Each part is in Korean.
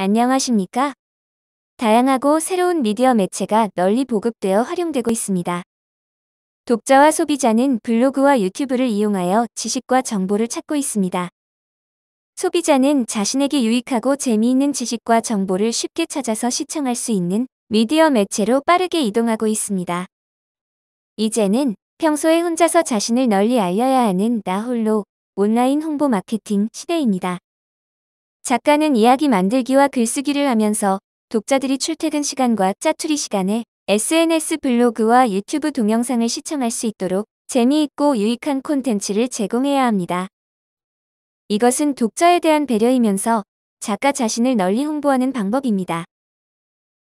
안녕하십니까? 다양하고 새로운 미디어 매체가 널리 보급되어 활용되고 있습니다. 독자와 소비자는 블로그와 유튜브를 이용하여 지식과 정보를 찾고 있습니다. 소비자는 자신에게 유익하고 재미있는 지식과 정보를 쉽게 찾아서 시청할 수 있는 미디어 매체로 빠르게 이동하고 있습니다. 이제는 평소에 혼자서 자신을 널리 알려야 하는 나홀로 온라인 홍보 마케팅 시대입니다. 작가는 이야기 만들기와 글쓰기를 하면서 독자들이 출퇴근 시간과 짜투리 시간에 SNS 블로그와 유튜브 동영상을 시청할 수 있도록 재미있고 유익한 콘텐츠를 제공해야 합니다. 이것은 독자에 대한 배려이면서 작가 자신을 널리 홍보하는 방법입니다.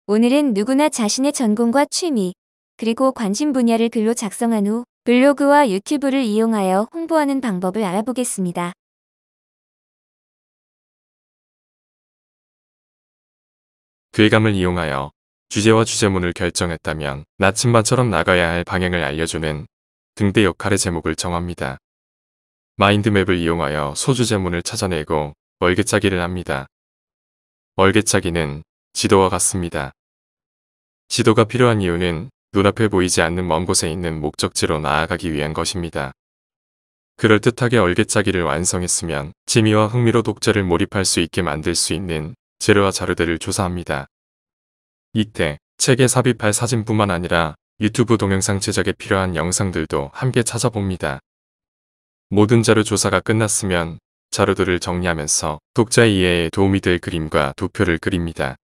오늘은 누구나 자신의 전공과 취미, 그리고 관심 분야를 글로 작성한 후 블로그와 유튜브를 이용하여 홍보하는 방법을 알아보겠습니다. 괴감을 이용하여 주제와 주제문을 결정했다면 나침반처럼 나가야 할 방향을 알려주는 등대 역할의 제목을 정합니다. 마인드맵을 이용하여 소주제문을 찾아내고 얼개짜기를 합니다. 얼개짜기는 지도와 같습니다. 지도가 필요한 이유는 눈앞에 보이지 않는 먼 곳에 있는 목적지로 나아가기 위한 것입니다. 그럴듯하게 얼개짜기를 완성했으면 재미와 흥미로 독자를 몰입할 수 있게 만들 수 있는 재료와 자료들을 조사합니다. 이때 책에 삽입할 사진뿐만 아니라 유튜브 동영상 제작에 필요한 영상들도 함께 찾아봅니다. 모든 자료 조사가 끝났으면 자료들을 정리하면서 독자 이해에 도움이 될 그림과 도표를 그립니다.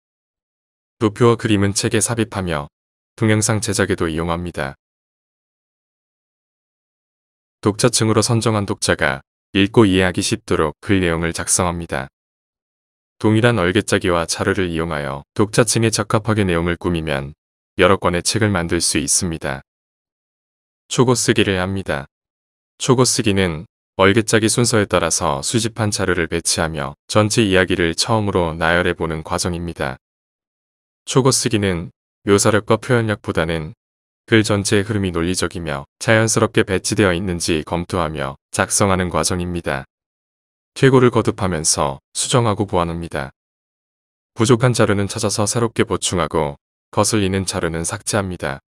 도표와 그림은 책에 삽입하며 동영상 제작에도 이용합니다. 독자층으로 선정한 독자가 읽고 이해하기 쉽도록 글 내용을 작성합니다. 동일한 얼개짜기와 자료를 이용하여 독자층에 적합하게 내용을 꾸미면 여러 권의 책을 만들 수 있습니다. 초고쓰기를 합니다. 초고쓰기는 얼개짜기 순서에 따라서 수집한 자료를 배치하며 전체 이야기를 처음으로 나열해보는 과정입니다. 초고쓰기는 묘사력과 표현력보다는 글 전체의 흐름이 논리적이며 자연스럽게 배치되어 있는지 검토하며 작성하는 과정입니다. 퇴고를 거듭하면서 수정하고 보완합니다. 부족한 자료는 찾아서 새롭게 보충하고 거슬리는 자료는 삭제합니다.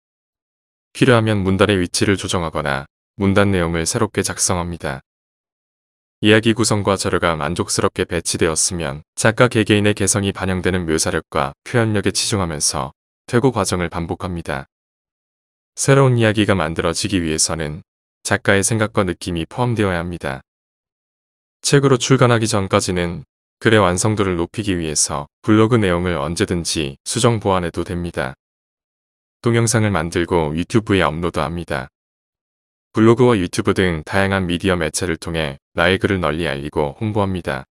필요하면 문단의 위치를 조정하거나 문단 내용을 새롭게 작성합니다. 이야기 구성과 자료가 만족스럽게 배치되었으면 작가 개개인의 개성이 반영되는 묘사력과 표현력에 치중하면서 퇴고 과정을 반복합니다. 새로운 이야기가 만들어지기 위해서는 작가의 생각과 느낌이 포함되어야 합니다. 책으로 출간하기 전까지는 글의 완성도를 높이기 위해서 블로그 내용을 언제든지 수정 보완해도 됩니다. 동영상을 만들고 유튜브에 업로드합니다. 블로그와 유튜브 등 다양한 미디어 매체를 통해 나의 글을 널리 알리고 홍보합니다.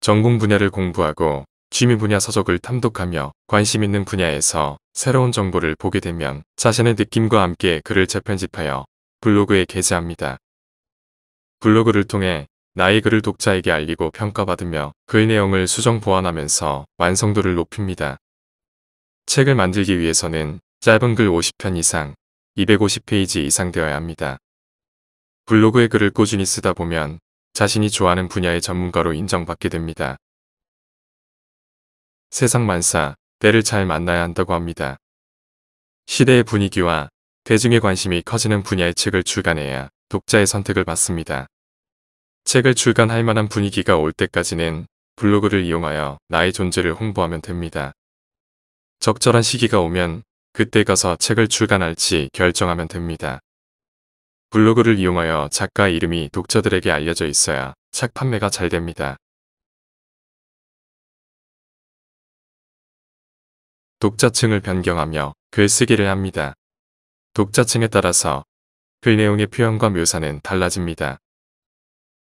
전공 분야를 공부하고 취미 분야 서적을 탐독하며 관심 있는 분야에서 새로운 정보를 보게 되면 자신의 느낌과 함께 글을 재편집하여 블로그에 게재합니다. 블로그를 통해 나의 글을 독자에게 알리고 평가받으며 글 내용을 수정 보완하면서 완성도를 높입니다. 책을 만들기 위해서는 짧은 글 50편 이상, 250페이지 이상 되어야 합니다. 블로그의 글을 꾸준히 쓰다 보면 자신이 좋아하는 분야의 전문가로 인정받게 됩니다. 세상 만사, 때를 잘 만나야 한다고 합니다. 시대의 분위기와 대중의 관심이 커지는 분야의 책을 출간해야 독자의 선택을 받습니다. 책을 출간할 만한 분위기가 올 때까지는 블로그를 이용하여 나의 존재를 홍보하면 됩니다. 적절한 시기가 오면 그때 가서 책을 출간할지 결정하면 됩니다. 블로그를 이용하여 작가의 이름이 독자들에게 알려져 있어야 책 판매가 잘 됩니다. 독자층을 변경하며 글쓰기를 합니다. 독자층에 따라서 글 그 내용의 표현과 묘사는 달라집니다.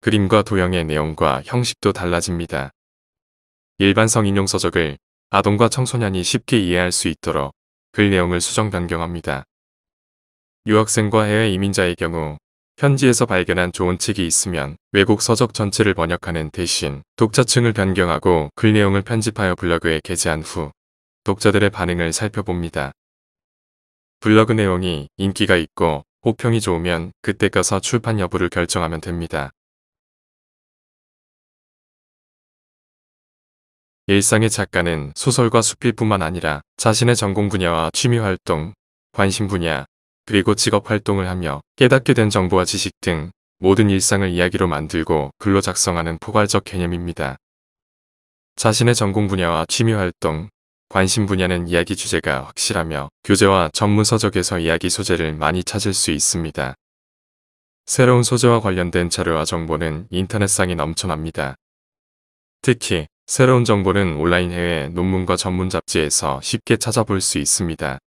그림과 도형의 내용과 형식도 달라집니다. 일반성 인용서적을 아동과 청소년이 쉽게 이해할 수 있도록 글 내용을 수정 변경합니다. 유학생과 해외 이민자의 경우 현지에서 발견한 좋은 책이 있으면 외국 서적 전체를 번역하는 대신 독자층을 변경하고 글 내용을 편집하여 블로그에 게재한 후 독자들의 반응을 살펴봅니다. 블로그 내용이 인기가 있고 호평이 좋으면 그때 가서 출판 여부를 결정하면 됩니다. 일상의 작가는 소설과 수필뿐만 아니라 자신의 전공 분야와 취미활동, 관심 분야, 그리고 직업활동을 하며 깨닫게 된 정보와 지식 등 모든 일상을 이야기로 만들고 글로 작성하는 포괄적 개념입니다. 자신의 전공 분야와 취미활동, 관심 분야는 이야기 주제가 확실하며 교재와 전문서적에서 이야기 소재를 많이 찾을 수 있습니다. 새로운 소재와 관련된 자료와 정보는 인터넷상에 넘쳐납니다. 특히 새로운 정보는 온라인 해외 논문과 전문 잡지에서 쉽게 찾아볼 수 있습니다.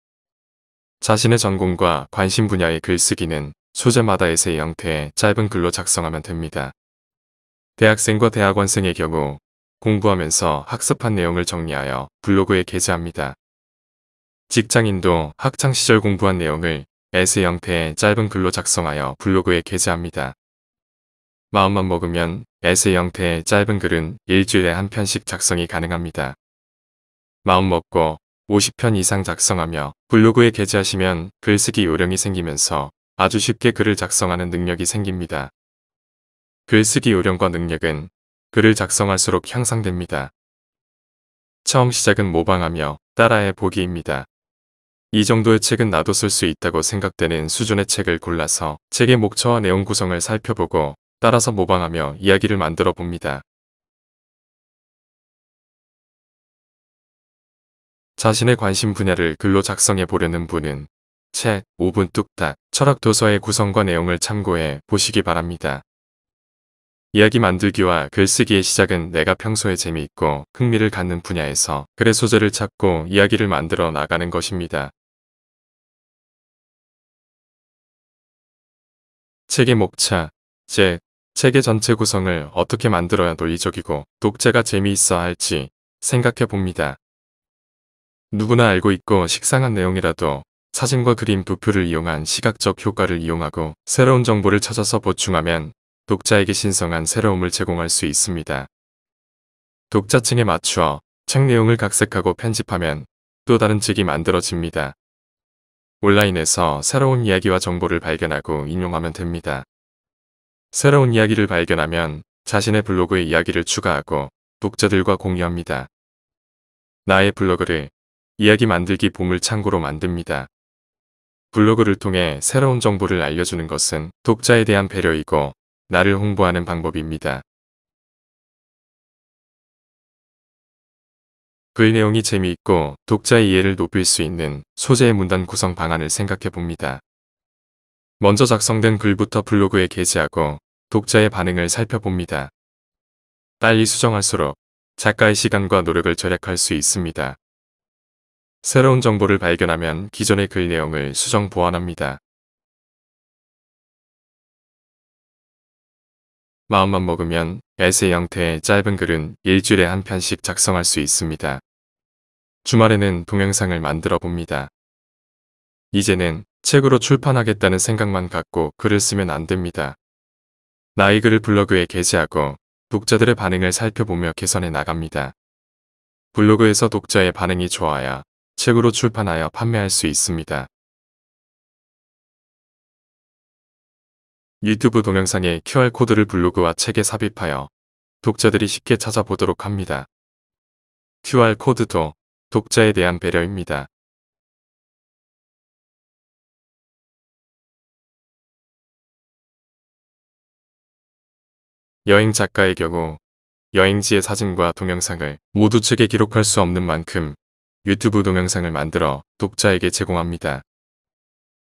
자신의 전공과 관심 분야의 글쓰기는 소재마다에서의 형태의 짧은 글로 작성하면 됩니다. 대학생과 대학원생의 경우 공부하면서 학습한 내용을 정리하여 블로그에 게재합니다. 직장인도 학창시절 공부한 내용을 에세 형태의 짧은 글로 작성하여 블로그에 게재합니다. 마음만 먹으면 에세 형태의 짧은 글은 일주일에 한 편씩 작성이 가능합니다. 마음 먹고 50편 이상 작성하며 블로그에 게재하시면 글쓰기 요령이 생기면서 아주 쉽게 글을 작성하는 능력이 생깁니다. 글쓰기 요령과 능력은 글을 작성할수록 향상됩니다. 처음 시작은 모방하며 따라해 보기입니다. 이 정도의 책은 나도 쓸 수 있다고 생각되는 수준의 책을 골라서 책의 목차와 내용 구성을 살펴보고 따라서 모방하며 이야기를 만들어 봅니다. 자신의 관심 분야를 글로 작성해 보려는 분은 책 5분 뚝딱 철학 도서의 구성과 내용을 참고해 보시기 바랍니다. 이야기 만들기와 글쓰기의 시작은 내가 평소에 재미있고 흥미를 갖는 분야에서 글의 소재를 찾고 이야기를 만들어 나가는 것입니다. 책의 목차, 제 책의 전체 구성을 어떻게 만들어야 논리적이고 독자가 재미있어 할지 생각해 봅니다. 누구나 알고 있고 식상한 내용이라도 사진과 그림 도표를 이용한 시각적 효과를 이용하고 새로운 정보를 찾아서 보충하면 독자에게 신성한 새로움을 제공할 수 있습니다. 독자층에 맞추어 책 내용을 각색하고 편집하면 또 다른 책이 만들어집니다. 온라인에서 새로운 이야기와 정보를 발견하고 인용하면 됩니다. 새로운 이야기를 발견하면 자신의 블로그에 이야기를 추가하고 독자들과 공유합니다. 나의 블로그를 이야기 만들기 봄을 창고로 만듭니다. 블로그를 통해 새로운 정보를 알려주는 것은 독자에 대한 배려이고 나를 홍보하는 방법입니다. 글의 그 내용이 재미있고 독자의 이해를 높일 수 있는 소재의 문단 구성 방안을 생각해 봅니다. 먼저 작성된 글부터 블로그에 게재하고 독자의 반응을 살펴봅니다. 빨리 수정할수록 작가의 시간과 노력을 절약할 수 있습니다. 새로운 정보를 발견하면 기존의 글 내용을 수정 보완합니다. 마음만 먹으면 에세 형태의 짧은 글은 일주일에 한 편씩 작성할 수 있습니다. 주말에는 동영상을 만들어 봅니다. 이제는 책으로 출판하겠다는 생각만 갖고 글을 쓰면 안 됩니다. 나이 글을 블로그에 게재하고 독자들의 반응을 살펴보며 개선해 나갑니다. 블로그에서 독자의 반응이 좋아야 책으로 출판하여 판매할 수 있습니다. 유튜브 동영상의 QR코드를 블로그와 책에 삽입하여 독자들이 쉽게 찾아보도록 합니다. QR코드도 독자에 대한 배려입니다. 여행 작가의 경우 여행지의 사진과 동영상을 모두 책에 기록할 수 없는 만큼 유튜브 동영상을 만들어 독자에게 제공합니다.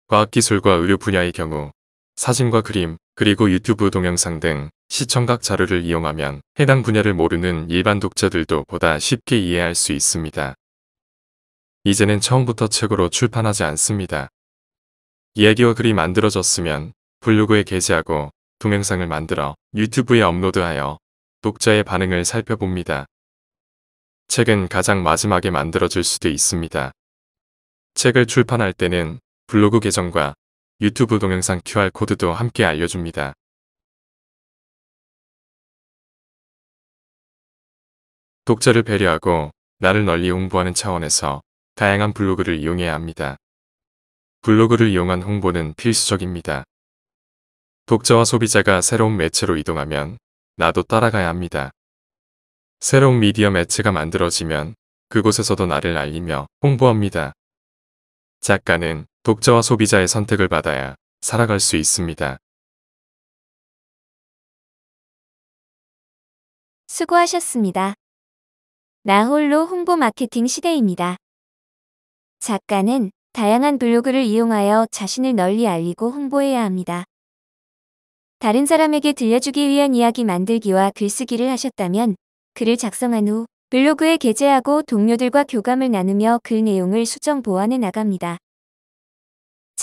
과학기술과 의료 분야의 경우 사진과 그림, 그리고 유튜브 동영상 등 시청각 자료를 이용하면 해당 분야를 모르는 일반 독자들도 보다 쉽게 이해할 수 있습니다. 이제는 처음부터 책으로 출판하지 않습니다. 이야기와 글이 만들어졌으면 블로그에 게재하고 동영상을 만들어 유튜브에 업로드하여 독자의 반응을 살펴봅니다. 책은 가장 마지막에 만들어질 수도 있습니다. 책을 출판할 때는 블로그 계정과 유튜브 동영상 QR코드도 함께 알려줍니다. 독자를 배려하고 나를 널리 홍보하는 차원에서 다양한 블로그를 이용해야 합니다. 블로그를 이용한 홍보는 필수적입니다. 독자와 소비자가 새로운 매체로 이동하면 나도 따라가야 합니다. 새로운 미디어 매체가 만들어지면 그곳에서도 나를 알리며 홍보합니다. 작가는 독자와 소비자의 선택을 받아야 살아갈 수 있습니다. 수고하셨습니다. 나홀로 홍보 마케팅 시대입니다. 작가는 다양한 블로그를 이용하여 자신을 널리 알리고 홍보해야 합니다. 다른 사람에게 들려주기 위한 이야기 만들기와 글쓰기를 하셨다면 글을 작성한 후 블로그에 게재하고 동료들과 교감을 나누며 글 내용을 수정 보완해 나갑니다.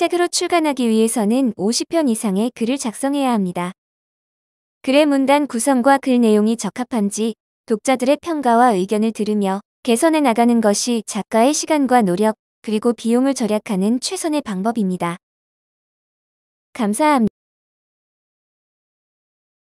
책으로 출간하기 위해서는 50편 이상의 글을 작성해야 합니다. 글의 문단 구성과 글 내용이 적합한지 독자들의 평가와 의견을 들으며 개선해 나가는 것이 작가의 시간과 노력 그리고 비용을 절약하는 최선의 방법입니다. 감사합니다.